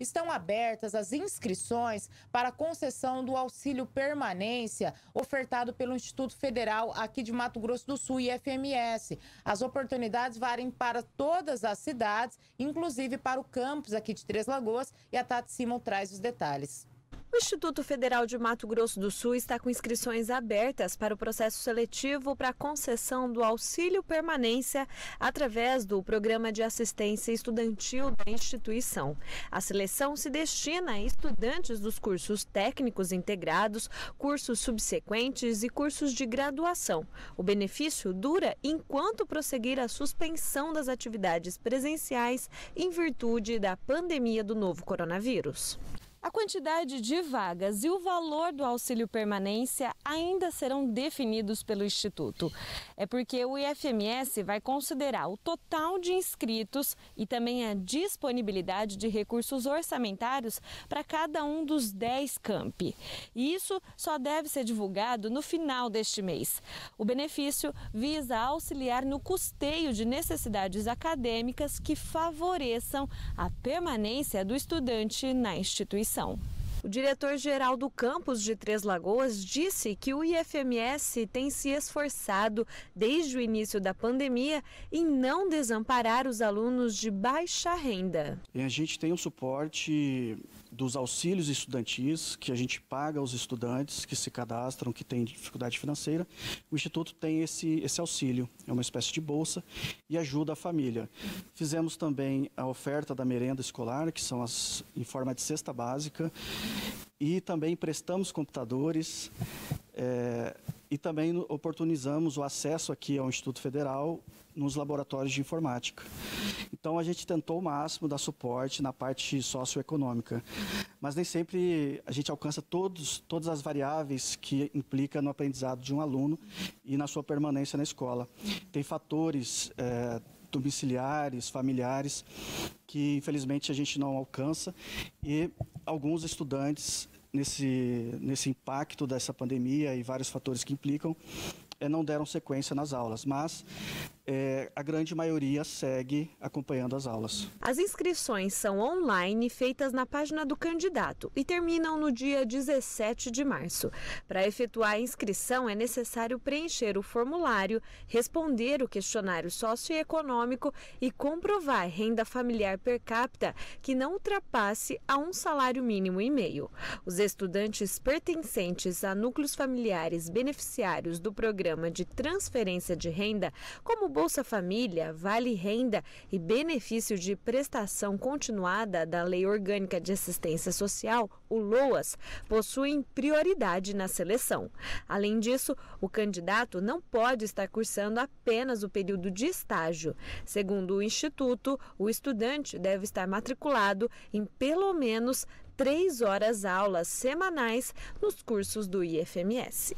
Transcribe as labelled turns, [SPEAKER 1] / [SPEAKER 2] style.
[SPEAKER 1] estão abertas as inscrições para a concessão do auxílio permanência ofertado pelo Instituto Federal aqui de Mato Grosso do Sul, IFMS. As oportunidades varem para todas as cidades, inclusive para o campus aqui de Três Lagoas, e a Tati Simon traz os detalhes. O Instituto Federal de Mato Grosso do Sul está com inscrições abertas para o processo seletivo para a concessão do auxílio permanência através do Programa de Assistência Estudantil da instituição. A seleção se destina a estudantes dos cursos técnicos integrados, cursos subsequentes e cursos de graduação. O benefício dura enquanto prosseguir a suspensão das atividades presenciais em virtude da pandemia do novo coronavírus. A quantidade de vagas e o valor do auxílio permanência ainda serão definidos pelo Instituto. É porque o IFMS vai considerar o total de inscritos e também a disponibilidade de recursos orçamentários para cada um dos 10 campi. E isso só deve ser divulgado no final deste mês. O benefício visa auxiliar no custeio de necessidades acadêmicas que favoreçam a permanência do estudante na instituição instituição. O diretor-geral do campus de Três Lagoas disse que o IFMS tem se esforçado desde o início da pandemia em não desamparar os alunos de baixa renda.
[SPEAKER 2] A gente tem um suporte dos auxílios estudantis que a gente paga aos estudantes que se cadastram, que têm dificuldade financeira. O Instituto tem esse, esse auxílio, é uma espécie de bolsa e ajuda a família. Fizemos também a oferta da merenda escolar, que são as em forma de cesta básica, e também prestamos computadores. É, e também oportunizamos o acesso aqui ao Instituto Federal nos laboratórios de informática. Então a gente tentou o máximo dar suporte na parte socioeconômica, mas nem sempre a gente alcança todos, todas as variáveis que implica no aprendizado de um aluno e na sua permanência na escola. Tem fatores é, domiciliares, familiares, que infelizmente a gente não alcança e alguns estudantes nesse, nesse impacto dessa pandemia e vários fatores que implicam, é, não deram sequência nas aulas. Mas é, a grande maioria segue acompanhando as aulas.
[SPEAKER 1] As inscrições são online, feitas na página do candidato e terminam no dia 17 de março. Para efetuar a inscrição, é necessário preencher o formulário, responder o questionário socioeconômico e comprovar renda familiar per capita que não ultrapasse a um salário mínimo e meio. Os estudantes pertencentes a núcleos familiares beneficiários do programa de transferência de renda, como Bolsa Família, Vale Renda e benefício de prestação continuada da Lei Orgânica de Assistência Social, o LOAS, possuem prioridade na seleção. Além disso, o candidato não pode estar cursando apenas o período de estágio. Segundo o Instituto, o estudante deve estar matriculado em pelo menos três horas aulas semanais nos cursos do IFMS.